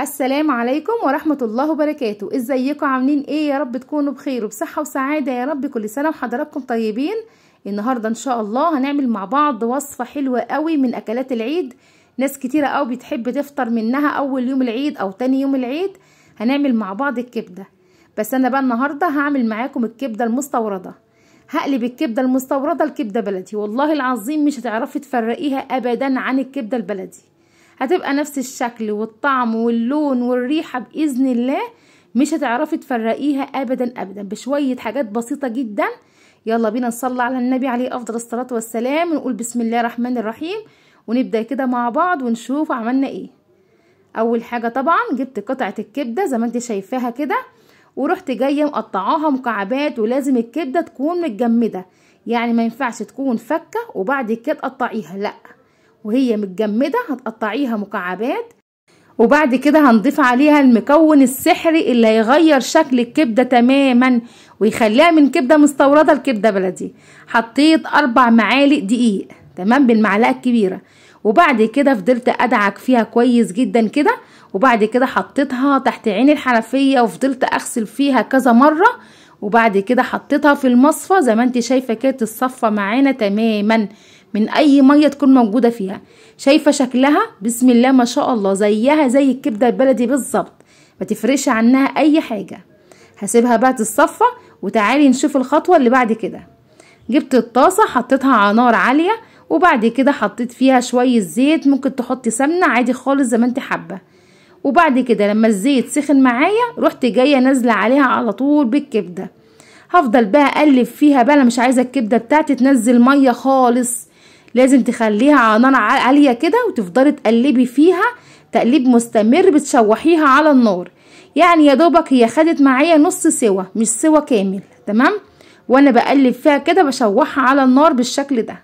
السلام عليكم ورحمة الله وبركاته ازيكم عاملين ايه يا رب تكونوا بخير وبصحة وسعادة يا رب كل سنة وحضراتكم طيبين النهاردة ان شاء الله هنعمل مع بعض وصفة حلوة قوي من اكلات العيد ناس كتيرة قوي بتحب تفطر منها اول يوم العيد او تاني يوم العيد هنعمل مع بعض الكبدة بس انا بقى النهاردة هعمل معاكم الكبدة المستوردة هقلب الكبدة المستوردة لكبدة بلدي والله العظيم مش هتعرفي تفرقيها ابدا عن الكبدة البلدي هتبقى نفس الشكل والطعم واللون والريحة بإذن الله مش هتعرفي تفرقيها أبدا أبدا بشوية حاجات بسيطة جدا يلا بينا نصلي على النبي عليه أفضل الصلاة والسلام ونقول بسم الله الرحمن الرحيم ونبدأ كده مع بعض ونشوف عملنا ايه أول حاجة طبعا جبت قطعة الكبدة زي ما انت شايفاها كده ورحت جاية مقطعاها مكعبات ولازم الكبدة تكون متجمدة يعني ما ينفعش تكون فكة وبعد كده تقطعيها لأ وهي متجمدة هتقطعيها مكعبات وبعد كده هنضيف عليها المكون السحري اللي هيغير شكل الكبدة تماما ويخليها من كبدة مستوردة لكبدة بلدي حطيت أربع معالق دقيق تمام بالمعلقة الكبيرة وبعد كده فضلت أدعك فيها كويس جدا كده وبعد كده حطيتها تحت عين الحنفية وفضلت أغسل فيها كذا مرة وبعد كده حطيتها في المصفى زي ما انت شايفة كانت الصفة معانا تماما من اي ميه تكون موجوده فيها شايفه شكلها بسم الله ما شاء الله زيها زي الكبده البلدي بالظبط ما تفرقش عنها اي حاجه هسيبها بقى تتصفى وتعالي نشوف الخطوه اللي بعد كده جبت الطاسه حطيتها على نار عاليه وبعد كده حطيت فيها شويه زيت ممكن تحطي سمنه عادي خالص زي ما انت حابه وبعد كده لما الزيت سخن معايا رحت جايه نازله عليها على طول بالكبده هفضل بقى اقلب فيها بقى انا مش عايزه الكبده بتاعتي تنزل ميه خالص لازم تخليها على نار عاليه كده وتفضلي تقلبي فيها تقليب مستمر بتشوحيها على النار يعني يا دوبك هي خدت معايا نص سوا مش سوا كامل تمام وانا بقلب فيها كده بشوحها على النار بالشكل ده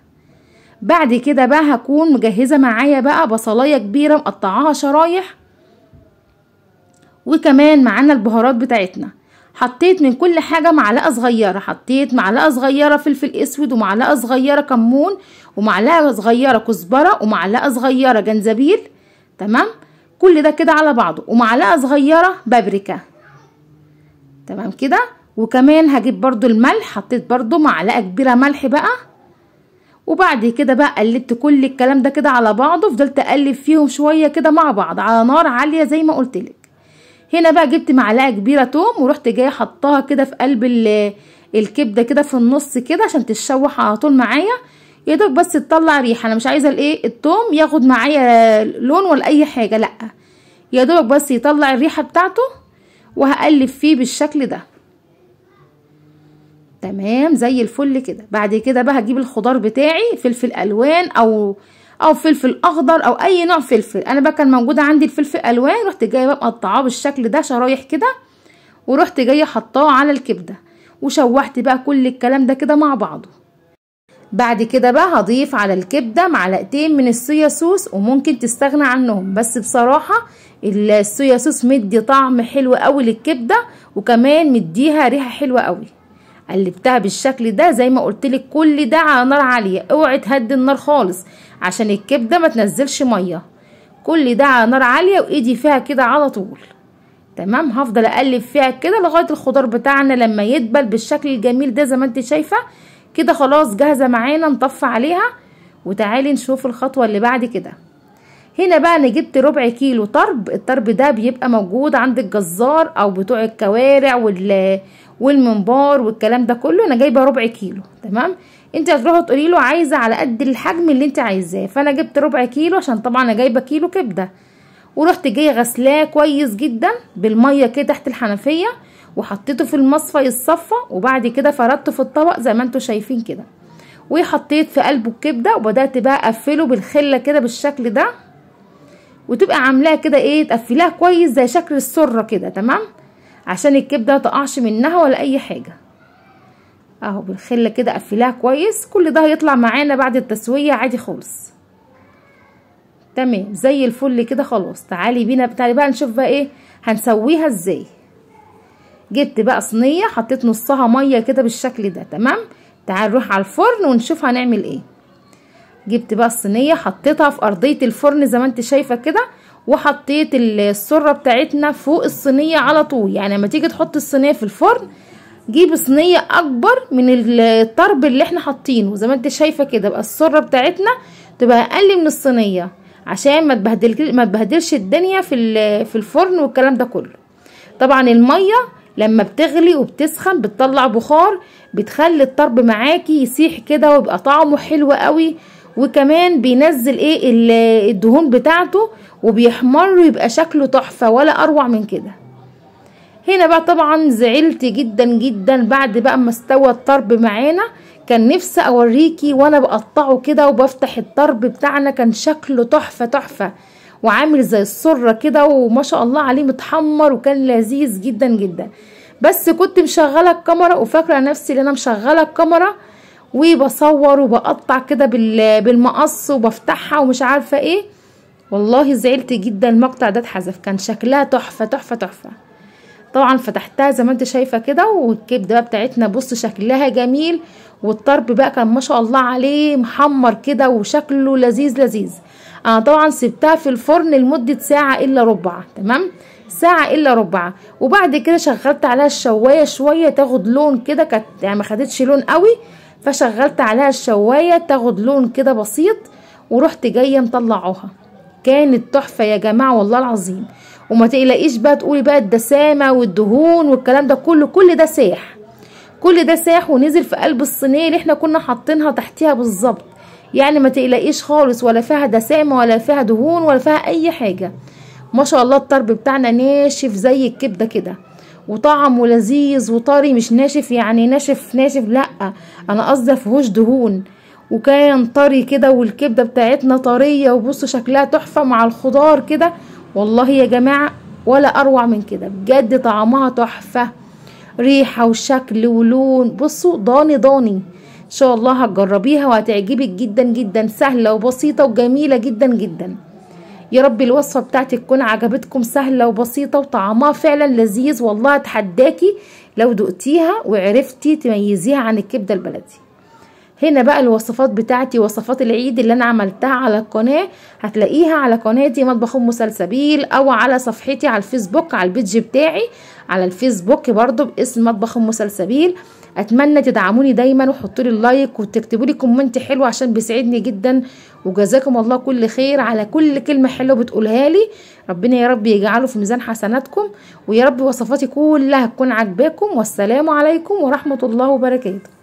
بعد كده بقى هكون مجهزه معايا بقى بصلايه كبيره مقطعاها شرايح وكمان معانا البهارات بتاعتنا حطيت من كل حاجة معلقة صغيرة حطيت معلقة صغيرة فلفل اسود ومعلقة صغيرة كمون ومعلقة صغيرة كزبرة ومعلقة صغيرة جنزبيل تمام كل ده كده على بعضه ومعلقة صغيرة بابريكا تمام كده وكمان هجيب برضو الملح حطيت برضو معلقة كبيرة ملح بقى وبعد كده بقى قلبت كل الكلام ده كده على بعضه فضلت اقلب فيهم شوية كده مع بعض على نار عالية زي ما قلتلك هنا بقى جبت معلقه كبيره توم ورحت جايه حطاها كده في قلب الكبده كده في النص كده عشان تتشوح على طول معايا يا دوب بس تطلع ريحه انا مش عايزه الايه التوم ياخد معايا لون ولا اي حاجه لا يا دوب بس يطلع الريحه بتاعته وهقلب فيه بالشكل ده تمام زي الفل كده بعد كده بقى هجيب الخضار بتاعي فلفل الوان او او فلفل اخضر او اي نوع فلفل انا بقى كان موجود عندي الفلفل الوان رحت جايه بقى مقطعاه بالشكل ده شرايح كده ورحت جايه حطاه على الكبده وشوحت بقى كل الكلام ده كده مع بعضه بعد كده بقى هضيف على الكبده معلقتين من الصويا صوص وممكن تستغنى عنهم بس بصراحه الصويا صوص مدي طعم حلو قوي للكبده وكمان مديها ريحه حلوه قوي قلبتها بالشكل ده زي ما لك كل ده على نار عالية اوعي تهدي النار خالص عشان الكبدة ما تنزلش مية كل ده على نار عالية وايدي فيها كده على طول تمام هفضل اقلب فيها كده لغاية الخضار بتاعنا لما يدبل بالشكل الجميل ده زي ما انت شايفة كده خلاص جاهزة معانا نطفي عليها وتعالي نشوف الخطوة اللي بعد كده هنا بقى انا جبت ربع كيلو طرب الطرب ده بيبقى موجود عند الجزار او بتوع الكوارع وال والمنبار والكلام ده كله انا جايبه ربع كيلو تمام انت هتروحي تقولي له عايزه على قد الحجم اللي انت عايزاه فانا جبت ربع كيلو عشان طبعا انا جايبه كيلو كبده ورحت جايه غسلاه كويس جدا بالميه كده تحت الحنفيه وحطيته في المصفى يتصفى وبعد كده فردته في الطبق زي ما انتم شايفين كده وحطيت في قلبه الكبده وبدات بقى اقفله بالخله كده بالشكل ده وتبقى عاملاها كده ايه تقفليها كويس زي شكل السره كده تمام عشان الكبده ما تقعش منها ولا اي حاجه اهو بالخله كده قفليها كويس كل ده هيطلع معانا بعد التسويه عادي خالص تمام زي الفل كده خلاص تعالي بينا تعالي بقى نشوف بقى ايه هنسويها ازاي جبت بقى صينيه حطيت نصها ميه كده بالشكل ده تمام تعال نروح على الفرن ونشوف هنعمل ايه جبت بقى الصينيه حطيتها في ارضيه الفرن زي ما انت شايفه كده وحطيت السره بتاعتنا فوق الصينيه على طول يعني لما تيجي تحط الصينيه في الفرن جيب صينيه اكبر من الطرب اللي احنا حاطينه زي ما انت شايفه كده بقى السره بتاعتنا تبقى اقل من الصينيه عشان ما تبهدل ما تبهدلش الدنيا في في الفرن والكلام ده كله طبعا الميه لما بتغلي وبتسخن بتطلع بخار بتخلي الطرب معاكي يسيح كده ويبقى طعمه حلو قوي وكمان بينزل ايه الدهون بتاعته وبيحمر يبقى شكله تحفة ولا اروع من كده هنا بقى طبعا زعلت جدا جدا بعد بقى ما استوى الطرب معانا كان نفسي اوريكي وانا بقطعه كده وبفتح الطرب بتاعنا كان شكله تحفة تحفة وعامل زي السرة كده وما شاء الله عليه متحمر وكان لذيذ جدا جدا بس كنت مشغلة الكاميرا وفاكرة نفسي ان انا مشغلة الكاميرا وبصور وبقطع كده بالمقص وبفتحها ومش عارفه ايه والله زعلت جدا المقطع ده اتحذف كان شكلها تحفه تحفه تحفه طبعا فتحتها زي ما انت شايفه كده والكبده بقى بتاعتنا بص شكلها جميل والطرب بقى كان ما شاء الله عليه محمر كده وشكله لذيذ لذيذ انا طبعا سبتها في الفرن لمده ساعه الا ربع تمام ساعة الا ربع وبعد كده شغلت عليها الشواية شوية تاخد لون كده كانت يعني ما خدتش لون قوي فشغلت عليها الشواية تاخد لون كده بسيط ورحت جاية مطلعوها كانت تحفة يا جماعة والله العظيم وما تقلقيش بقى تقولي بقى الدسامة والدهون والكلام ده كله كل ده ساح كل ده ساح ونزل في قلب الصينية اللي احنا كنا حاطينها تحتيها بالظبط يعني ما تقلقيش خالص ولا فيها دسامة ولا فيها دهون ولا فيها اي حاجة ما شاء الله الطرب بتاعنا ناشف زي الكبدة كده وطعمه لذيذ وطري مش ناشف يعني ناشف ناشف لا انا قصدي مفيهوش دهون وكان طري كده والكبده بتاعتنا طريه وبصوا شكلها تحفه مع الخضار كده والله يا جماعه ولا اروع من كده بجد طعمها تحفه ريحه وشكل ولون بصوا ضاني ضاني ان شاء الله هتجربيها وهتعجبك جدا جدا سهله وبسيطه وجميله جدا جدا يا رب الوصفة بتاعتي تكون عجبتكم سهلة وبسيطة وطعمها فعلا لذيذ والله اتحداكي لو دقتيها وعرفتي تميزيها عن الكبدة البلدي هنا بقى الوصفات بتاعتي وصفات العيد اللي انا عملتها على القناة هتلاقيها على قناتي مطبخ ام سلسبيل او على صفحتي على الفيسبوك على البيج بتاعي على الفيسبوك برضو باسم مطبخ ام سلسبيل اتمنى تدعموني دايما وحطوا لي اللايك وتكتبوا لي كومنت حلو عشان بيسعدني جدا وجزاكم الله كل خير على كل كلمه حلوه بتقولها لي ربنا يا رب يجعله في ميزان حسناتكم ويا رب وصفاتي كلها تكون عاجباكم والسلام عليكم ورحمه الله وبركاته